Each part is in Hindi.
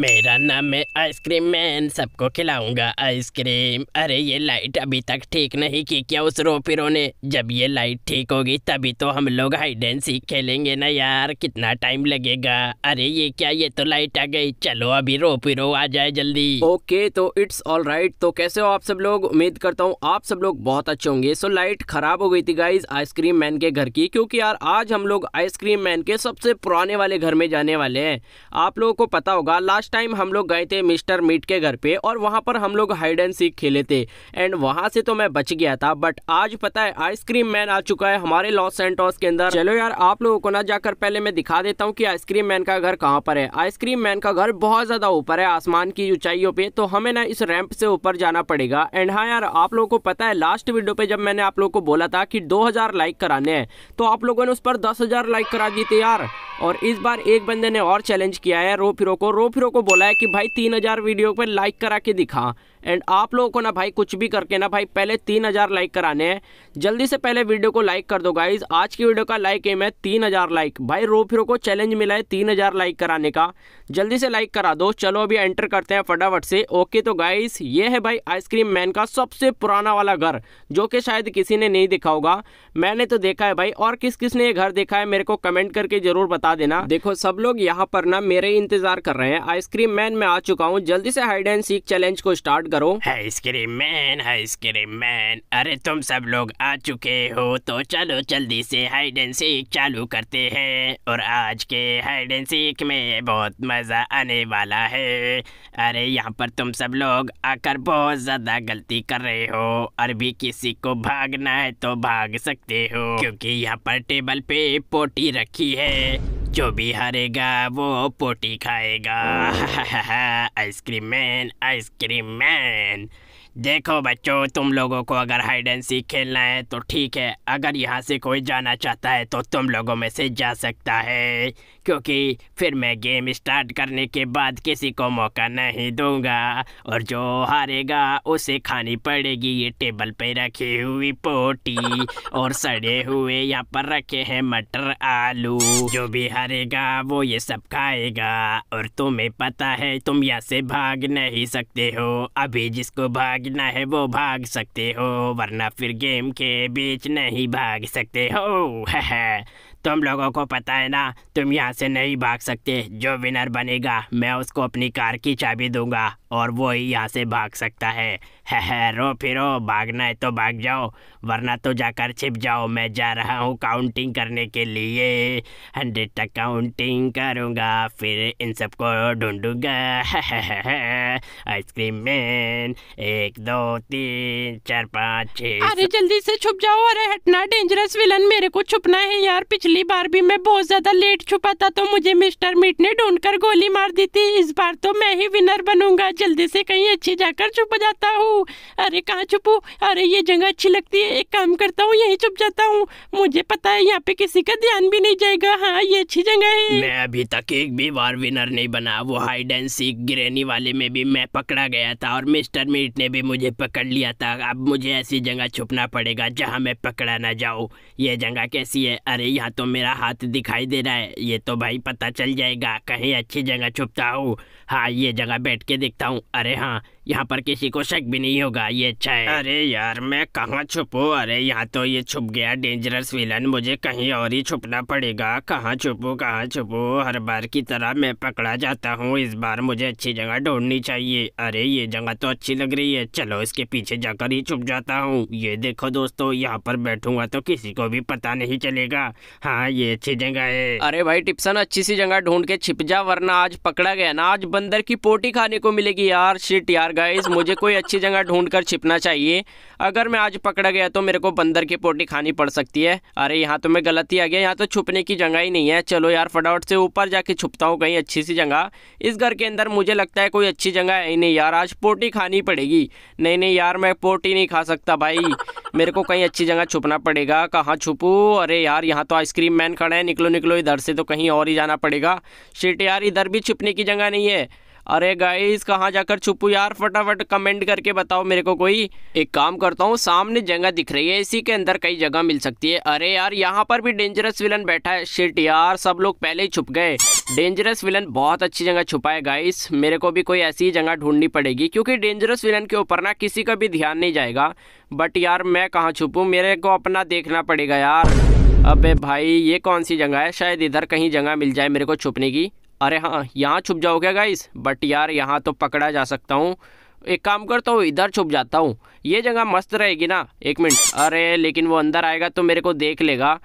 मेरा नाम है आइसक्रीम मैन सबको खिलाऊंगा आइसक्रीम अरे ये लाइट अभी तक ठीक नहीं की क्या उस रोपिरो ने जब ये लाइट ठीक होगी तभी तो हम लोग हाइड एंड सीख खेलेंगे ना यार कितना टाइम लगेगा अरे ये क्या ये तो लाइट आ गई चलो अभी रोपिरो आ जाए जल्दी ओके तो इट्स ऑल राइट तो कैसे हो आप सब लोग उम्मीद करता हूँ आप सब लोग बहुत अच्छे होंगे सो लाइट खराब हो गई थी गाइज आइसक्रीम मैन के घर की क्योंकि यार आज हम लोग आइसक्रीम मैन के सबसे पुराने वाले घर में जाने वाले है आप लोगों को पता होगा लास्ट लास्ट टाइम हम लोग गए थे मिस्टर मीट के घर पे और वहाँ पर हम लोग हाइड एंड सीख खेले थे एंड वहाँ से तो मैं बच गया था बट आज पता है आइसक्रीम मैन आ चुका है हमारे लॉस सेंटोस के अंदर चलो यार आप लोगों को ना जाकर पहले मैं दिखा देता हूँ कि आइसक्रीम मैन का घर कहाँ पर है आइसक्रीम मैन का घर बहुत ज़्यादा ऊपर है आसमान की ऊंचाइयों पर तो हमें ना इस रैम्प से ऊपर जाना पड़ेगा एंड हाँ यार आप लोगों को पता है लास्ट वीडियो पर जब मैंने आप लोगों को बोला था कि दो लाइक कराने हैं तो आप लोगों ने उस पर दस लाइक करा दी थी यार और इस बार एक बंदे ने और चैलेंज किया है रो फिरो को रो फिरो को बोला है कि भाई तीन हजार वीडियो पर लाइक करा के दिखा एंड आप लोगों को ना भाई कुछ भी करके ना भाई पहले तीन हज़ार लाइक कराने हैं जल्दी से पहले वीडियो को लाइक कर दो गाइज आज की वीडियो का लाइक एम है तीन हज़ार लाइक भाई रो फिरो को चैलेंज मिला है तीन हज़ार लाइक कराने का जल्दी से लाइक करा दो चलो अभी एंटर करते हैं फटाफट से ओके तो गाइज ये है भाई आइसक्रीम मैन का सबसे पुराना वाला घर जो कि शायद किसी ने नहीं देखा होगा मैंने तो देखा है भाई और किस किस ने ये घर देखा है मेरे को कमेंट करके जरूर बता देना देखो सब लोग यहाँ पर ना मेरे इंतजार कर रहे हैं आइसक्रीम मैन में आ चुका हूँ जल्दी से हाइड एंड सीख चैलेंज को स्टार्ट करो आइसक्रीम मैन आइसक्रीम मैन अरे तुम सब लोग आ चुके हो तो चलो जल्दी से हाइड एंड सीख चालू करते हैं और आज के हाइड एंड सीख में बहुत मज़ा आने वाला है अरे यहाँ पर तुम सब लोग आकर बहुत ज़्यादा गलती कर रहे हो और भी किसी को भागना है तो भाग सकते हो क्योंकि यहाँ पर टेबल पे पोटी रखी है जो भी हारेगा वो पोटी खाएगा आइसक्रीम मैन आइसक्रीम मैन देखो बच्चों तुम लोगों को अगर हाइड एंड सीख खेलना है तो ठीक है अगर यहाँ से कोई जाना चाहता है तो तुम लोगों में से जा सकता है क्योंकि फिर मैं गेम स्टार्ट करने के बाद किसी को मौका नहीं दूंगा और जो हारेगा उसे खानी पड़ेगी ये टेबल पे रखी हुई पोटी और सड़े हुए यहाँ पर रखे हैं मटर आलू जो भी हारेगा वो ये सब खाएगा और तुम्हें पता है तुम यहाँ से भाग नहीं सकते हो अभी जिसको भाग भागना है वो भाग सकते हो वरना फिर गेम के बीच नहीं भाग सकते हो है, है। तुम लोगों को पता है ना तुम यहाँ से नहीं भाग सकते जो विनर बनेगा मैं उसको अपनी कार की चाबी दूंगा और वो ही यहाँ से भाग सकता है है, है रो फिरो भागना है तो भाग जाओ वरना तो जाकर छिप जाओ मैं जा रहा हूँ काउंटिंग करने के लिए हंड्रेड तक काउंटिंग करूँगा फिर इन सबको ढूंढूंगा आइसक्रीम मैन एक दो तीन चार पाँच छः अरे जल्दी से छुप जाओ अरे हटना डेंजरस विलन मेरे को छुपना है यार पिछले पिछली बार भी मैं बहुत ज्यादा लेट छुपा था तो मुझे मिस्टर मीट ने ढूंढ कर गोली मार दी थी इस बार तो मैं ही विनर बनूंगा जल्दी से कहीं अच्छी जाकर छुप जाता हूँ अरे कहाँ छुपू अरे ये जगह अच्छी लगती है एक काम करता हूँ यही छुप जाता हूँ मुझे पता है यहाँ पे किसी का ध्यान भी नहीं जाएगा हाँ ये अच्छी जगह है मैं अभी तक एक भी बार विनर नहीं बना वो हाइड एंड सीख ग्रेनी वाले में भी मैं पकड़ा गया था और मिस्टर मीट ने भी मुझे पकड़ लिया था अब मुझे ऐसी जगह छुपना पड़ेगा जहाँ मैं पकड़ा ना जाऊँ ये जगह कैसी है अरे यहाँ तो तो मेरा हाथ दिखाई दे रहा है ये तो भाई पता चल जाएगा कहीं अच्छी जगह छुपता हूँ हाँ ये जगह बैठ के देखता हूँ अरे हाँ यहाँ पर किसी को शक भी नहीं होगा ये अच्छा है अरे यार मैं कहाँ छुपू अरे यहाँ तो ये छुप गया डेंजरस विलन मुझे कहीं और ही छुपना पड़ेगा कहाँ छुपू कहाँ छुपू हर बार की तरह मैं पकड़ा जाता हूँ इस बार मुझे अच्छी जगह ढूंढनी चाहिए अरे ये जगह तो अच्छी लग रही है चलो इसके पीछे जाकर ही छुप जाता हूँ ये देखो दोस्तों यहाँ पर बैठूंगा तो किसी को भी पता नहीं चलेगा हाँ ये अच्छी जगह है अरे भाई टिप्सन अच्छी सी जगह ढूंढ के छिप जा वरना आज पकड़ा गया ना आज बंदर की पोटी खाने को मिलेगी यार शिट यार गाइस मुझे कोई अच्छी जगह ढूंढ कर छिपना चाहिए अगर मैं आज पकड़ा गया तो मेरे को बंदर की पोटी खानी पड़ सकती है अरे यहाँ तो मैं गलत ही आ गया यहाँ तो छुपने की जगह ही नहीं है चलो यार फटाफट से ऊपर जाके छुपता हूँ कहीं अच्छी सी जगह इस घर के अंदर मुझे लगता है कोई अच्छी जगह है नहीं यार आज पोटी खानी पड़ेगी नहीं नहीं यार मैं पोटी नहीं खा सकता भाई मेरे को कहीं अच्छी जगह छुपना पड़ेगा कहाँ छुपू अरे यार यहाँ तो आइसक्रीम मैन खड़ा है निकलो निकलो इधर से तो कहीं और ही जाना पड़ेगा शिट यार इधर भी छुपने की जगह नहीं है अरे गाइस कहाँ जाकर छुपू यार फटाफट कमेंट करके बताओ मेरे को कोई एक काम करता हूँ सामने जगह दिख रही है इसी के अंदर कई जगह मिल सकती है अरे यार यहाँ पर भी डेंजरस विलन बैठा है शिट यार सब लोग पहले ही छुप गए डेंजरस विलन बहुत अच्छी जगह छुपा है गाइस मेरे को भी कोई ऐसी जगह ढूंढनी पड़ेगी क्योंकि डेंजरस विलन के ऊपर ना किसी का भी ध्यान नहीं जाएगा बट यार मैं कहाँ छुपूँ मेरे को अपना देखना पड़ेगा यार अबे भाई ये कौन सी जगह है शायद इधर कहीं जगह मिल जाए मेरे को छुपने की अरे हाँ यहाँ छुप जाओगे क्या गाइस बट यार यहाँ तो पकड़ा जा सकता हूँ एक काम करता हूँ इधर छुप जाता हूँ ये जगह मस्त रहेगी ना एक मिनट अरे लेकिन वो अंदर आएगा तो मेरे को देख लेगा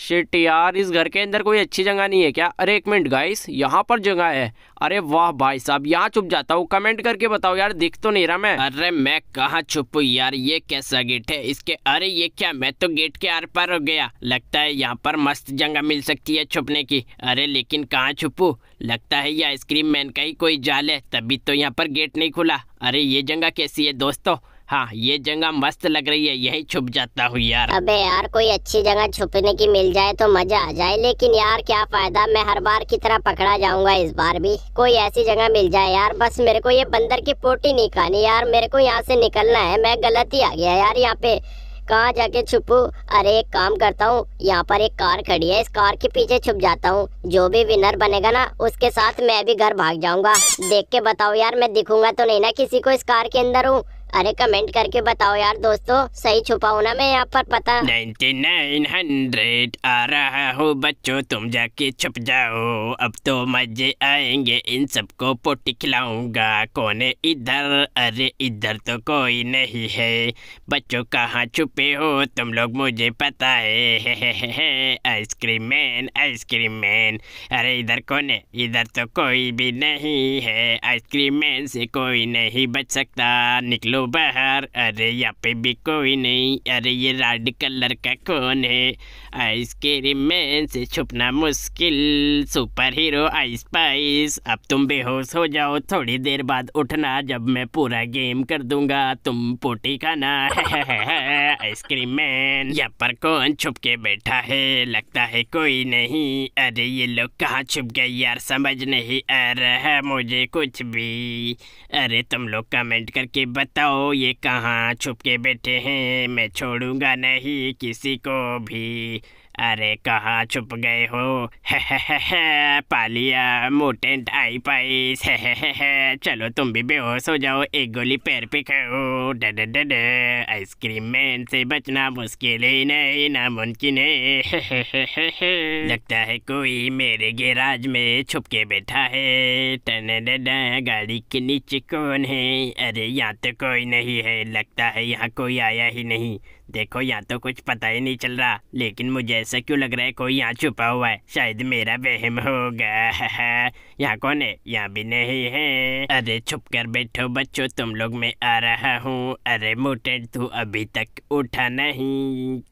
शिट यार इस घर के अंदर कोई अच्छी जगह नहीं है क्या अरे एक मिनट गाइस यहाँ पर जगह है अरे वाह भाई साहब यहाँ छुप जाता हूँ कमेंट करके बताओ यार दिख तो नहीं रहा मैं अरे मैं कहा छुपू यार ये कैसा गेट है इसके अरे ये क्या मैं तो गेट के आर पार हो गया लगता है यहाँ पर मस्त जगह मिल सकती है छुपने की अरे लेकिन कहाँ छुपू लगता है ये आइसक्रीम मैन का ही कोई जाल है तभी तो यहाँ पर गेट नहीं खुला अरे ये जगह कैसी है दोस्तों हाँ ये जगह मस्त लग रही है यही छुप जाता हूँ यार अबे यार कोई अच्छी जगह छुपने की मिल जाए तो मजा आ जाए लेकिन यार क्या फायदा मैं हर बार की तरह पकड़ा जाऊंगा इस बार भी कोई ऐसी जगह मिल जाए यार बस मेरे को ये बंदर की पोटी नहीं खानी यार मेरे को यहाँ से निकलना है मैं गलत ही आ गया यार यहाँ पे कहाँ जाके छुपू अरे एक काम करता हूँ यहाँ पर एक कार खड़ी है इस कार के पीछे छुप जाता हूँ जो भी विनर बनेगा ना उसके साथ मैं भी घर भाग जाऊंगा देख के बताओ यार मैं दिखूंगा तो नहीं ना किसी को इस कार के अंदर हूँ अरे कमेंट करके बताओ यार दोस्तों सही छुपाऊ ना मैं यहाँ पर पता नाइन्टी नाइन हंड्रेड आ रहा हूँ बच्चों तुम जाके छुप जाओ अब तो मजे आएंगे इन सबको पोटी खिलाऊंगा कौन है इधर अरे इधर तो कोई नहीं है बच्चों कहाँ छुपे हो तुम लोग मुझे पता है, है आइसक्रीम मैन आइसक्रीम मैन अरे इधर कौन है इधर तो कोई भी नहीं है आइसक्रीम मैन से कोई नहीं बच सकता निकलो बाहर अरे यहाँ पे भी कोई नहीं अरे ये रेड कलर का कौन है आइसक्रीम मैन से छुपना मुश्किल सुपर हीरो आइस पाइस अब तुम बेहोश हो जाओ थोड़ी देर बाद उठना जब मैं पूरा गेम कर दूंगा तुम पोटी खाना आइसक्रीम मैन यहाँ पर कौन छुप के बैठा है लगता है कोई नहीं अरे ये लोग कहाँ छुप गए यार समझ नहीं आ रहा मुझे कुछ भी अरे तुम लोग कमेंट करके बताओ बताओ ये कहाँ छुप के बैठे हैं मैं छोड़ूंगा नहीं किसी को भी अरे कहाँ छुप गए हो पालिया मोटेंट आई पाइस चलो तुम भी बेहोश हो जाओ एक गोली पैर पे खाओ आइसक्रीम मैन से बचना मुश्किल ही नहीं नामुमकिन है लगता है कोई मेरे गैराज में छुप के बैठा है टन गाड़ी के नीचे कौन है अरे यहाँ तो कोई नहीं है लगता है यहाँ कोई आया ही नहीं देखो यहाँ तो कुछ पता ही नहीं चल रहा लेकिन मुझे ऐसा क्यों लग रहा है कोई यहाँ छुपा हुआ है शायद मेरा गया होगा यहाँ कौन है यहाँ भी नहीं है अरे छुप कर बैठो बच्चों तुम लोग मैं आ रहा हूँ अरे मोटेड तू अभी तक उठा नहीं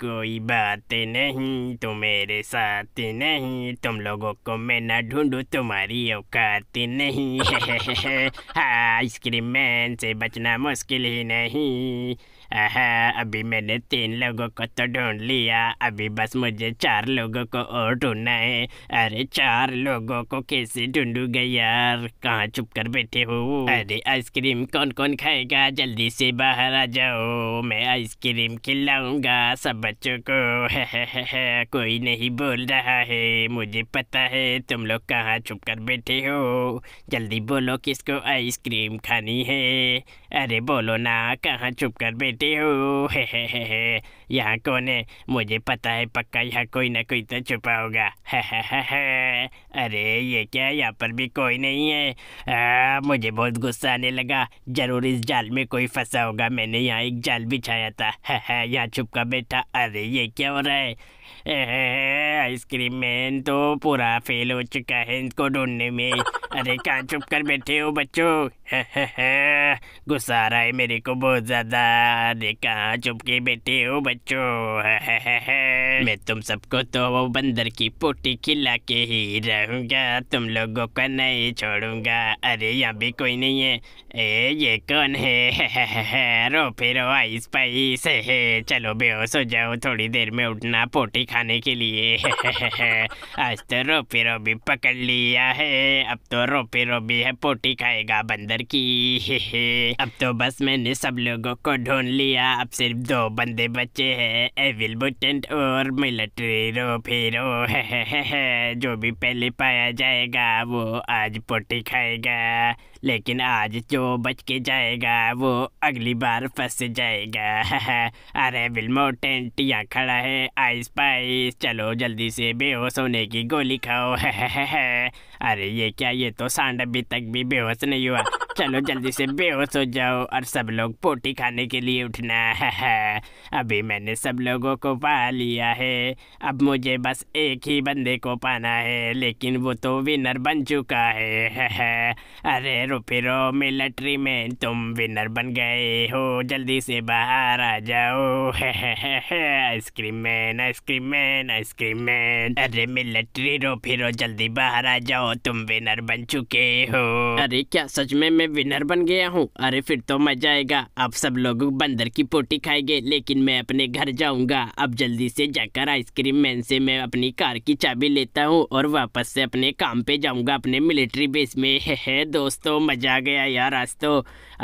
कोई बात नहीं तू मेरे साथ नहीं तुम लोगों को मैं ना ढूंढू तुम्हारी औकात नहीं हाँ, आइसक्रीम मैन से बचना मुश्किल ही नहीं अभी मैंने तीन लोगों को तो ढूंढ लिया अभी बस मुझे चार लोगों को और ढूंढना है अरे चार लोगों को कैसे ढूंढूंगा यार कहाँ छुप कर बैठे हो अरे आइसक्रीम कौन कौन खाएगा जल्दी से बाहर आ जाओ मैं आइसक्रीम खिलाऊंगा सब बच्चों को है कोई नहीं बोल रहा है मुझे पता है तुम लोग कहाँ छुप कर बैठे हो जल्दी बोलो किसको आइसक्रीम खानी है अरे बोलो ना कहाँ छुप कर बैठे जानते हो हे हे हे हे यहाँ कौन है मुझे पता है पक्का यहाँ कोई ना कोई तो छुपा होगा हे हे हे हे अरे ये क्या यहाँ पर भी कोई नहीं है आ, मुझे बहुत गुस्सा आने लगा जरूर इस जाल में कोई फंसा होगा मैंने यहाँ एक जाल बिछाया था हे हे यहाँ छुपका बैठा अरे ये क्या हो रहा है आइसक्रीम मैन तो पूरा फेल हो चुका है इनको ढूंढने में अरे कहा चुप कर बैठे हो बच्चो गुस्सा रहा है मेरे को बहुत ज़्यादा अरे कहा चुप के बैठे हो बच्चो मैं तुम सबको तो वो बंदर की पोटी खिला के ही रहूंगा तुम लोगों को नहीं छोड़ूंगा अरे यहाँ भी कोई नहीं है ए ये कौन है रो फिर आइस पाइस है चलो बेहोश हो जाओ थोड़ी देर में उठना पोटी नहीं खाने के लिए आज तो रोपी रोबी पकड़ लिया है अब तो रोपी रोबी है पोटी खाएगा बंदर की अब तो बस मैंने सब लोगों को ढूंढ लिया अब सिर्फ दो बंदे बचे हैं एविल बुटेंट और मिलिट्री रो है जो भी पहले पाया जाएगा वो आज पोटी खाएगा लेकिन आज जो बच के जाएगा वो अगली बार फंस जाएगा अरे बिलमो टेंट यहाँ खड़ा है आइस पाइस चलो जल्दी से बेहोश होने की गोली खाओ अरे ये क्या ये तो सांड अभी तक भी बेहोश नहीं हुआ चलो जल्दी से बेहोश हो जाओ और सब लोग पोटी खाने के लिए उठना है अभी मैंने सब लोगों को पा लिया है अब मुझे बस एक ही बंदे को पाना है लेकिन वो तो विनर बन चुका है, है, है अरे फिरो फिरो मिलिट्री में तुम विनर बन गए हो जल्दी से बाहर आ जाओ ice cream man ice cream man ice cream man अरे मिलिट्री रो फिरो जल्दी बाहर आ जाओ तुम विनर बन चुके हो अरे क्या सच में मैं विनर बन गया हूँ अरे फिर तो मजा आएगा आप सब लोग बंदर की पोटी खाएंगे लेकिन मैं अपने घर जाऊंगा अब जल्दी से जाकर आइसक्रीम मैन से मैं अपनी कार की चाबी लेता हूँ और वापस से अपने काम पे जाऊंगा अपने मिलिट्री बेस में है, है दोस्तों मजा आ गया यार आज तो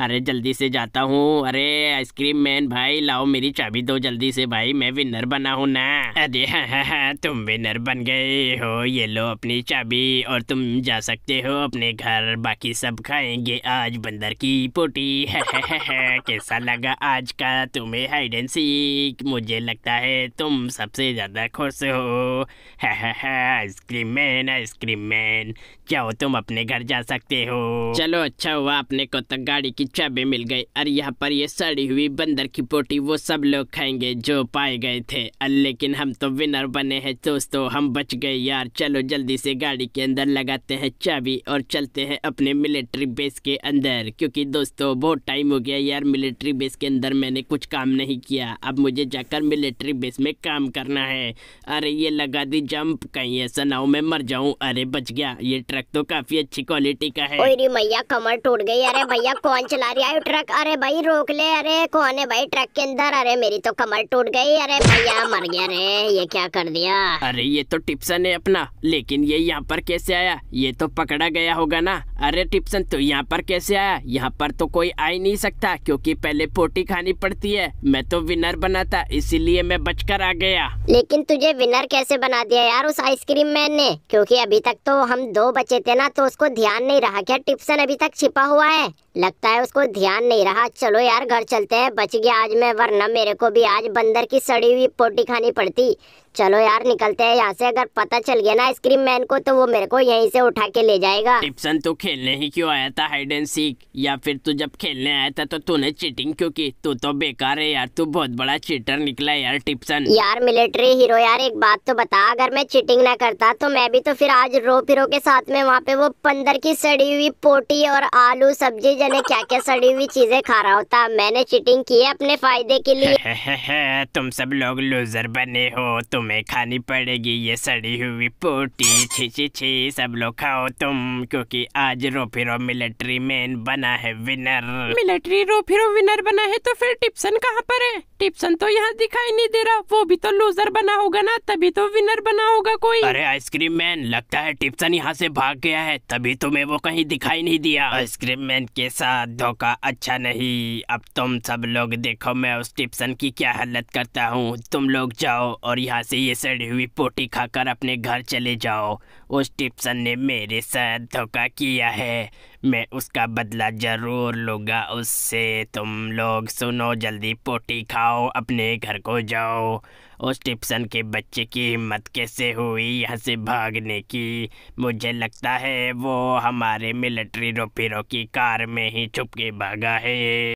अरे जल्दी से जाता हूँ अरे आइसक्रीम मैन भाई लाओ मेरी चाबी दो जल्दी से भाई मैं विनर बना हूँ ना अरे हाँ हाँ हा, तुम विनर बन गए हो ये लो अपनी चाबी और तुम जा सकते हो अपने घर बाकी सब खाएंगे आज बंदर की पोटी है, है, है, है कैसा लगा आज का तुम्हें हाइड एंड सीक मुझे लगता है तुम सबसे ज़्यादा खुश हो हाँ, हाँ, हाँ, आइसक्रीम मैन आइसक्रीम मैन जाओ तुम अपने घर जा सकते हो चल चलो अच्छा हुआ आपने को तो गाड़ी की चाबी मिल गई और यहाँ पर ये सड़ी हुई बंदर की पोटी वो सब लोग खाएंगे जो पाए गए थे लेकिन हम तो विनर बने हैं दोस्तों हम बच गए यार चलो जल्दी से गाड़ी के अंदर लगाते हैं चाबी और चलते हैं अपने मिलिट्री बेस के अंदर क्योंकि दोस्तों बहुत टाइम हो गया यार मिलिट्री बेस के अंदर मैंने कुछ काम नहीं किया अब मुझे जाकर मिलिट्री बेस में काम करना है अरे ये लगा दी जम्प कहीं ऐसा ना हो मैं मर जाऊँ अरे बच गया ये ट्रक तो काफ़ी अच्छी क्वालिटी का है भैया कमर टूट गई अरे भैया कौन चला रही है ट्रक अरे भाई रोक ले अरे कौन है भाई ट्रक के अंदर अरे मेरी तो कमर टूट गई अरे भैया मर गया अरे ये क्या कर दिया अरे ये तो टिप्सन है अपना लेकिन ये यहाँ पर कैसे आया ये तो पकड़ा गया होगा ना अरे टिप्सन तो यहाँ पर कैसे आया यहाँ पर तो कोई आ ही नहीं सकता क्योंकि पहले पोटी खानी पड़ती है मैं तो विनर बना था इसीलिए मैं बचकर आ गया लेकिन तुझे विनर कैसे बना दिया यार उस आइसक्रीम मैन ने क्योंकि अभी तक तो हम दो बचे थे ना तो उसको ध्यान नहीं रहा क्या टिप्सन अभी तक छिपा हुआ है लगता है उसको ध्यान नहीं रहा चलो यार घर चलते हैं बच गया आज मैं वरना मेरे को भी आज बंदर की सड़ी हुई पोटी खानी पड़ती चलो यार निकलते हैं यहाँ से अगर पता चल गया ना आइसक्रीम मैन को तो वो मेरे को यहीं से उठा के ले जाएगा टिप्सन तू खेलने ही क्यों आया था हाइड एंड सीख या फिर तू जब खेलने आया था तो तूने चीटिंग क्यों की तू तो बेकार है यार तू बहुत बड़ा चीटर निकला यार टिप्सन यार मिलिट्री हीरो यार एक बात तो बता अगर मैं चीटिंग ना करता तो मैं भी तो फिर आज रो पिरो के साथ में वहाँ पे वो बंदर की सड़ी हुई पोटी और आलू सब्जी मैंने क्या क्या सड़ी हुई चीजें खा रहा होता मैंने चीटिंग की है अपने फायदे के लिए है, है, है, तुम सब लोग लूजर बने हो तुम्हें खानी पड़ेगी ये सड़ी हुई पोटी छी छी छी सब लोग खाओ तुम क्योंकि आज फिर मिलिट्री मैन बना है विनर मिलिट्री फिर विनर बना है तो फिर टिप्सन कहाँ पर है टिप्सन तो यहाँ दिखाई नहीं दे रहा वो भी तो लूजर बना होगा ना तभी तो विनर बना होगा कोई अरे आइसक्रीम मैन लगता है टिप्सन यहाँ से भाग गया है तभी तुम्हें तो वो कहीं दिखाई नहीं दिया आइसक्रीम मैन के साथ धोखा अच्छा नहीं अब तुम सब लोग देखो मैं उस टिप्सन की क्या हालत करता हूँ तुम लोग जाओ और यहाँ से ये सड़ी हुई पोटी खाकर अपने घर चले जाओ उस टिप्सन ने मेरे साथ धोखा किया है मैं उसका बदला ज़रूर लूँगा उससे तुम लोग सुनो जल्दी पोटी खाओ अपने घर को जाओ उस टिप्सन के बच्चे की हिम्मत कैसे हुई यहाँ से भागने की मुझे लगता है वो हमारे मिलिट्री रोपिरो की कार में ही छुप के भागा है